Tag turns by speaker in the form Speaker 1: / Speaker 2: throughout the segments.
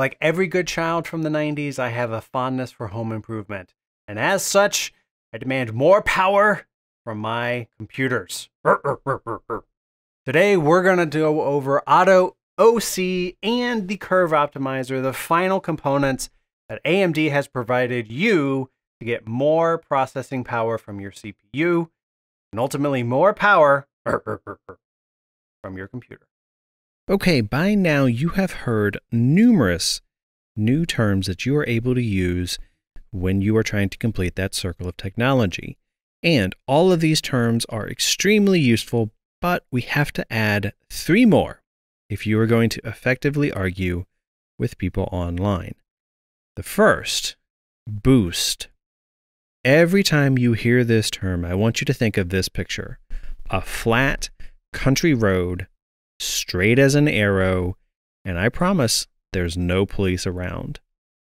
Speaker 1: Like every good child from the 90s, I have a fondness for home improvement. And as such, I demand more power from my computers. Today, we're going to go over Auto OC and the Curve Optimizer, the final components that AMD has provided you to get more processing power from your CPU and ultimately more power from your computer. Okay, by now you have heard numerous new terms that you are able to use when you are trying to complete that circle of technology. And all of these terms are extremely useful, but we have to add three more if you are going to effectively argue with people online. The first, boost. Every time you hear this term, I want you to think of this picture a flat country road straight as an arrow, and I promise there's no police around.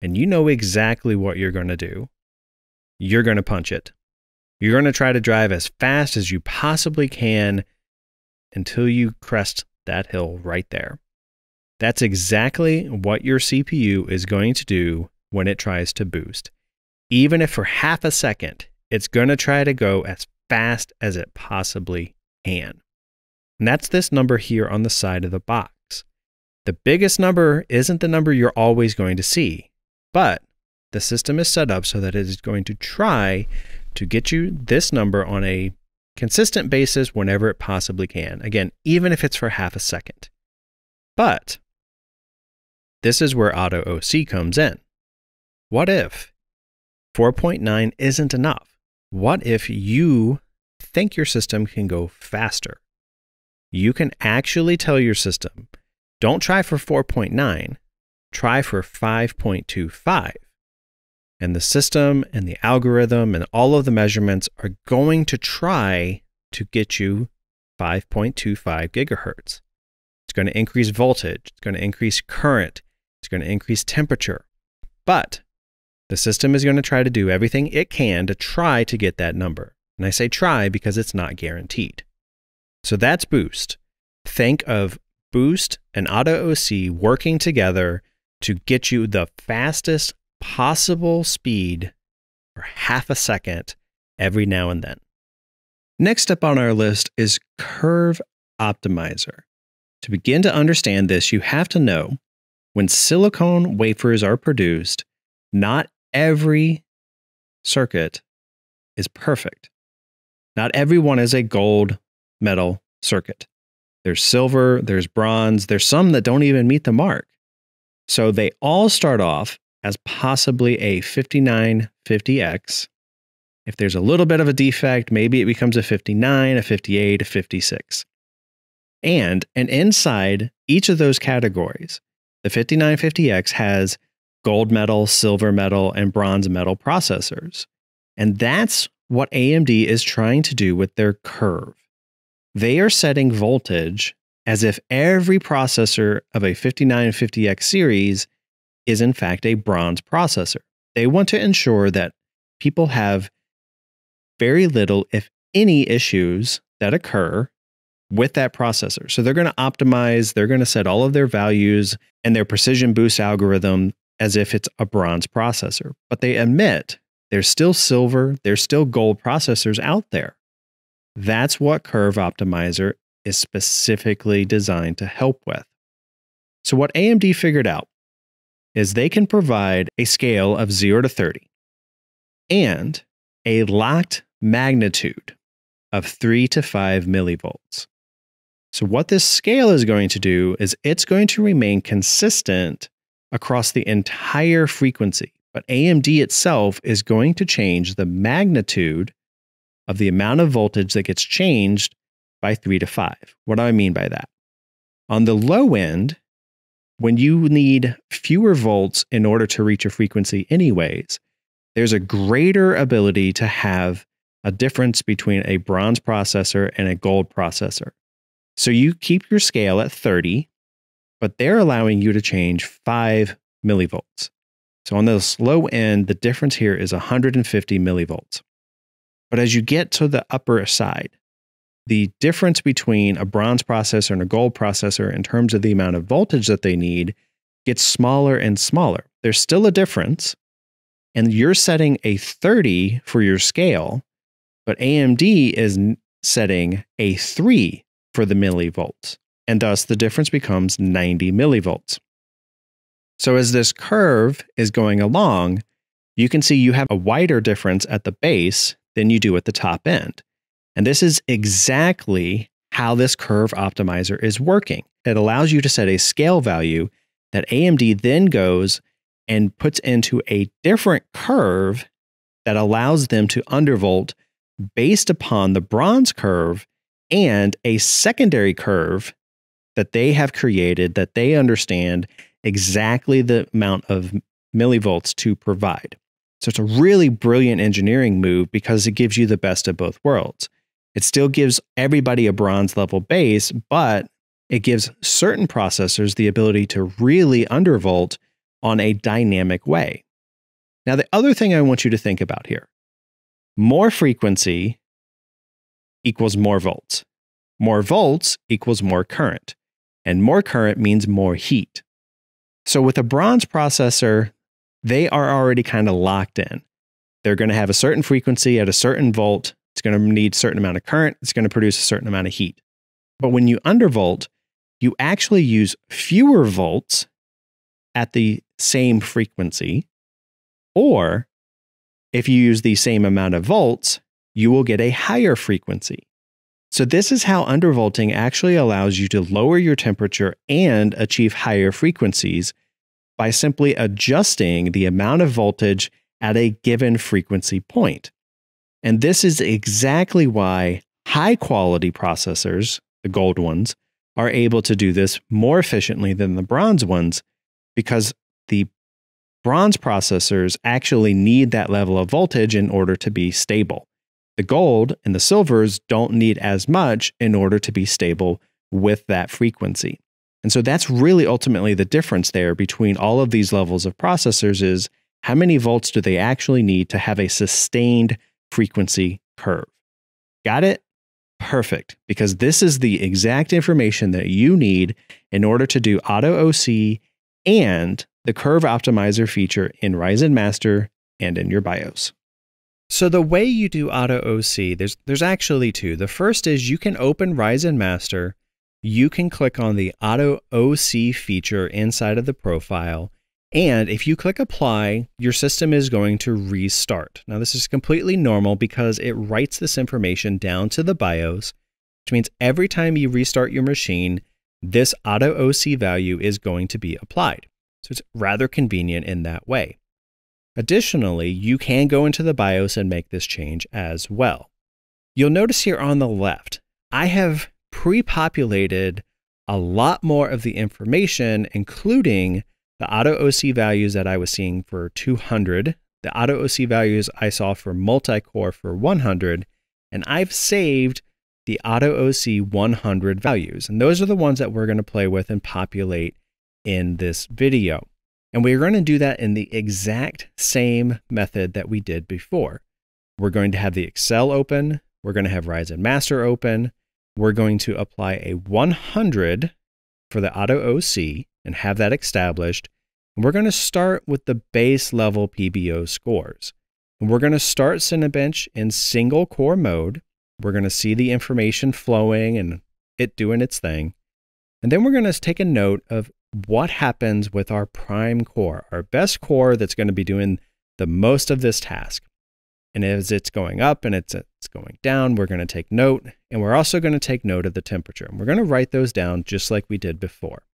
Speaker 1: And you know exactly what you're going to do. You're going to punch it. You're going to try to drive as fast as you possibly can until you crest that hill right there. That's exactly what your CPU is going to do when it tries to boost. Even if for half a second, it's going to try to go as fast as it possibly can. And that's this number here on the side of the box. The biggest number isn't the number you're always going to see, but the system is set up so that it is going to try to get you this number on a consistent basis whenever it possibly can. Again, even if it's for half a second. But this is where Auto OC comes in. What if 4.9 isn't enough? What if you think your system can go faster? you can actually tell your system, don't try for 4.9, try for 5.25. And the system and the algorithm and all of the measurements are going to try to get you 5.25 gigahertz. It's going to increase voltage, it's going to increase current, it's going to increase temperature. But the system is going to try to do everything it can to try to get that number. And I say try because it's not guaranteed. So that's Boost. Think of Boost and auto OC working together to get you the fastest possible speed for half a second every now and then. Next up on our list is Curve Optimizer. To begin to understand this, you have to know when silicone wafers are produced, not every circuit is perfect. Not everyone is a gold metal circuit. There's silver, there's bronze, there's some that don't even meet the mark. So they all start off as possibly a 5950X. If there's a little bit of a defect, maybe it becomes a 59, a 58, a 56. And and inside each of those categories, the 5950X has gold metal, silver metal, and bronze metal processors. And that's what AMD is trying to do with their curve. They are setting voltage as if every processor of a 5950X series is in fact a bronze processor. They want to ensure that people have very little, if any, issues that occur with that processor. So they're going to optimize, they're going to set all of their values and their precision boost algorithm as if it's a bronze processor. But they admit there's still silver, there's still gold processors out there. That's what Curve Optimizer is specifically designed to help with. So, what AMD figured out is they can provide a scale of 0 to 30 and a locked magnitude of 3 to 5 millivolts. So, what this scale is going to do is it's going to remain consistent across the entire frequency, but AMD itself is going to change the magnitude of the amount of voltage that gets changed by three to five. What do I mean by that? On the low end, when you need fewer volts in order to reach a frequency, anyways, there's a greater ability to have a difference between a bronze processor and a gold processor. So you keep your scale at 30, but they're allowing you to change 5 millivolts. So on the low end, the difference here is 150 millivolts. But as you get to the upper side, the difference between a bronze processor and a gold processor in terms of the amount of voltage that they need gets smaller and smaller. There's still a difference, and you're setting a 30 for your scale, but AMD is setting a 3 for the millivolts, and thus the difference becomes 90 millivolts. So as this curve is going along, you can see you have a wider difference at the base than you do at the top end. And this is exactly how this curve optimizer is working. It allows you to set a scale value that AMD then goes and puts into a different curve that allows them to undervolt based upon the bronze curve and a secondary curve that they have created that they understand exactly the amount of millivolts to provide. So it's a really brilliant engineering move because it gives you the best of both worlds. It still gives everybody a bronze level base, but it gives certain processors the ability to really undervolt on a dynamic way. Now, the other thing I want you to think about here more frequency equals more volts. More volts equals more current. And more current means more heat. So, with a bronze processor, they are already kind of locked in. They're going to have a certain frequency at a certain volt. It's going to need a certain amount of current. It's going to produce a certain amount of heat. But when you undervolt, you actually use fewer volts at the same frequency. Or if you use the same amount of volts, you will get a higher frequency. So, this is how undervolting actually allows you to lower your temperature and achieve higher frequencies by simply adjusting the amount of voltage at a given frequency point. And this is exactly why high quality processors, the gold ones, are able to do this more efficiently than the bronze ones because the bronze processors actually need that level of voltage in order to be stable. The gold and the silvers don't need as much in order to be stable with that frequency. And so that's really ultimately the difference there between all of these levels of processors is how many volts do they actually need to have a sustained frequency curve? Got it? Perfect, because this is the exact information that you need in order to do auto OC and the curve optimizer feature in Ryzen Master and in your BIOS. So the way you do auto OC, there's there's actually two. The first is you can open Ryzen Master you can click on the Auto OC feature inside of the profile. And if you click apply, your system is going to restart. Now, this is completely normal because it writes this information down to the BIOS, which means every time you restart your machine, this auto OC value is going to be applied. So it's rather convenient in that way. Additionally, you can go into the BIOS and make this change as well. You'll notice here on the left, I have pre populated a lot more of the information, including the auto OC values that I was seeing for 200, the auto OC values I saw for multi core for 100, and I've saved the auto OC 100 values. And those are the ones that we're going to play with and populate in this video. And we're going to do that in the exact same method that we did before. We're going to have the Excel open. We're going to have Rise and Master open we're going to apply a 100 for the auto OC and have that established. And we're going to start with the base level PBO scores. And we're going to start Cinebench in single core mode. We're going to see the information flowing and it doing its thing. And then we're going to take a note of what happens with our prime core, our best core that's going to be doing the most of this task. And as it's going up and it's, it's going down, we're going to take note. And we're also going to take note of the temperature. And we're going to write those down just like we did before.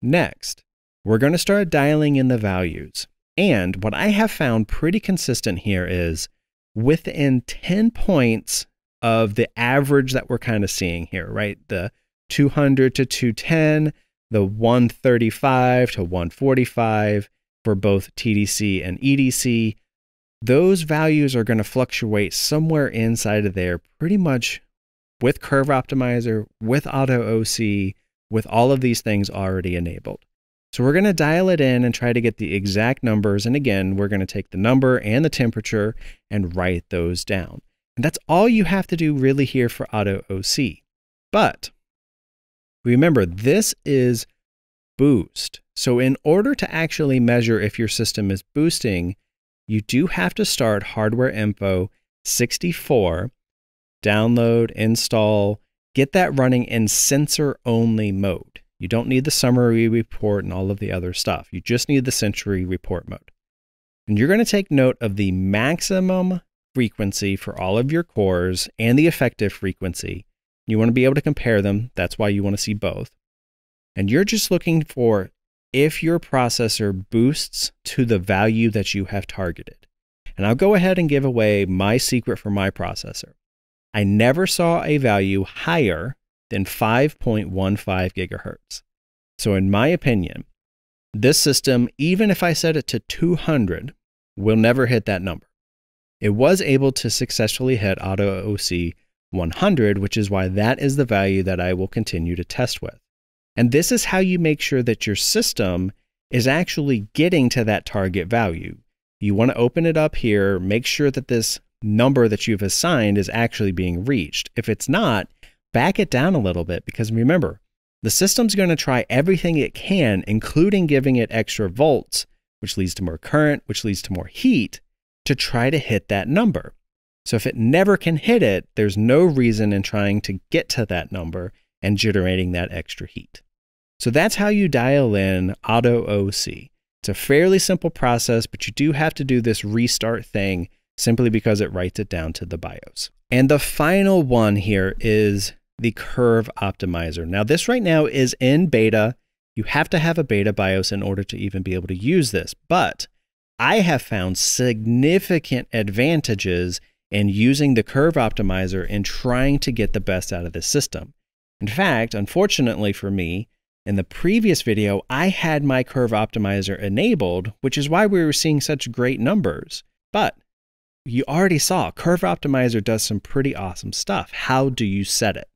Speaker 1: Next, we're going to start dialing in the values. And what I have found pretty consistent here is within 10 points of the average that we're kind of seeing here, right? The 200 to 210, the 135 to 145 for both TDC and EDC those values are going to fluctuate somewhere inside of there pretty much with Curve Optimizer, with Auto OC, with all of these things already enabled. So we're going to dial it in and try to get the exact numbers. And again, we're going to take the number and the temperature and write those down. And that's all you have to do really here for Auto OC. But remember, this is boost. So in order to actually measure if your system is boosting, you do have to start Hardware Info 64, download, install, get that running in sensor only mode. You don't need the summary report and all of the other stuff. You just need the sensor report mode. And you're going to take note of the maximum frequency for all of your cores and the effective frequency. You want to be able to compare them. That's why you want to see both. And you're just looking for if your processor boosts to the value that you have targeted. And I'll go ahead and give away my secret for my processor. I never saw a value higher than 5.15 gigahertz. So, in my opinion, this system, even if I set it to 200, will never hit that number. It was able to successfully hit AutoOC 100, which is why that is the value that I will continue to test with. And this is how you make sure that your system is actually getting to that target value. You want to open it up here, make sure that this number that you've assigned is actually being reached. If it's not, back it down a little bit because remember, the system's going to try everything it can, including giving it extra volts, which leads to more current, which leads to more heat, to try to hit that number. So if it never can hit it, there's no reason in trying to get to that number and generating that extra heat. So that's how you dial in auto OC. It's a fairly simple process, but you do have to do this restart thing simply because it writes it down to the BIOS. And the final one here is the curve optimizer. Now this right now is in beta. You have to have a beta BIOS in order to even be able to use this, but I have found significant advantages in using the curve optimizer and trying to get the best out of the system. In fact, unfortunately for me, in the previous video, I had my curve optimizer enabled, which is why we were seeing such great numbers. But you already saw curve optimizer does some pretty awesome stuff. How do you set it?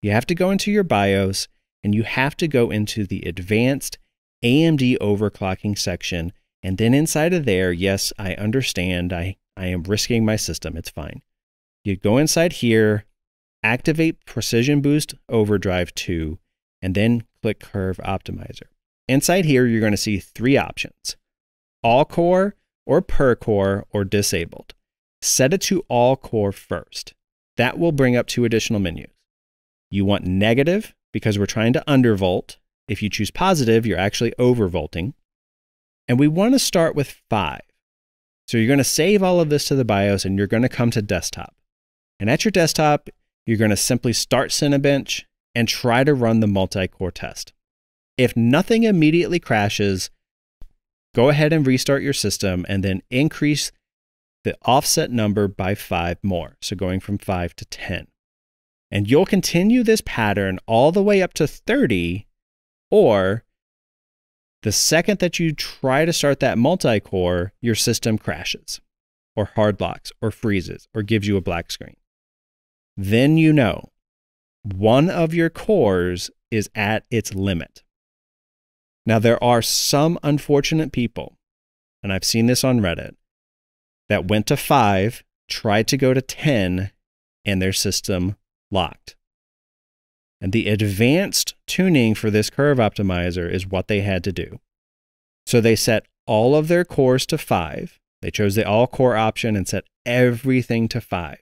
Speaker 1: You have to go into your BIOS and you have to go into the advanced AMD overclocking section. And then inside of there, yes, I understand. I, I am risking my system. It's fine. You go inside here, activate Precision Boost Overdrive 2, and then click curve optimizer. Inside here, you're going to see three options, all core or per core or disabled. Set it to all core first. That will bring up two additional menus. You want negative because we're trying to undervolt. If you choose positive, you're actually overvolting. And we want to start with five. So you're going to save all of this to the BIOS and you're going to come to desktop. And at your desktop, you're going to simply start Cinebench, and try to run the multi-core test. If nothing immediately crashes, go ahead and restart your system and then increase the offset number by five more. So going from five to 10. And you'll continue this pattern all the way up to 30 or the second that you try to start that multi-core, your system crashes or hard locks or freezes or gives you a black screen. Then you know one of your cores is at its limit. Now, there are some unfortunate people, and I've seen this on Reddit, that went to five, tried to go to 10, and their system locked. And the advanced tuning for this curve optimizer is what they had to do. So they set all of their cores to five. They chose the all core option and set everything to five.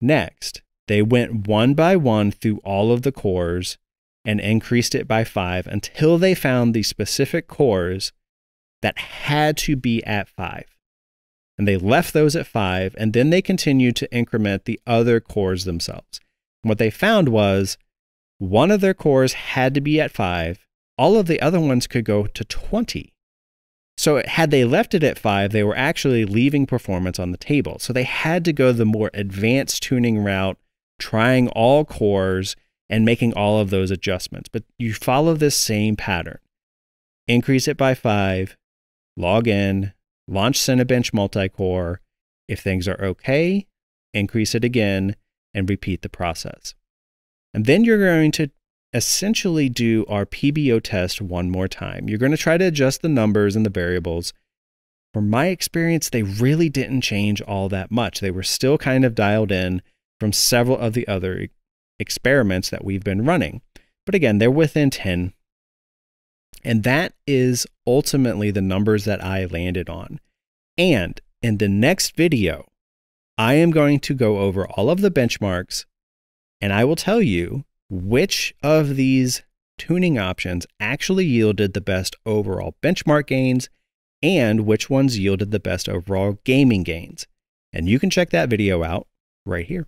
Speaker 1: Next, they went one by one through all of the cores and increased it by five until they found the specific cores that had to be at five. And they left those at five, and then they continued to increment the other cores themselves. And what they found was one of their cores had to be at five, all of the other ones could go to 20. So, had they left it at five, they were actually leaving performance on the table. So, they had to go the more advanced tuning route trying all cores and making all of those adjustments. But you follow this same pattern. Increase it by five, log in, launch Cinebench multi-core. If things are okay, increase it again and repeat the process. And then you're going to essentially do our PBO test one more time. You're going to try to adjust the numbers and the variables. From my experience, they really didn't change all that much. They were still kind of dialed in from several of the other experiments that we've been running. But again, they're within 10. And that is ultimately the numbers that I landed on. And in the next video, I am going to go over all of the benchmarks and I will tell you which of these tuning options actually yielded the best overall benchmark gains and which ones yielded the best overall gaming gains. And you can check that video out right here.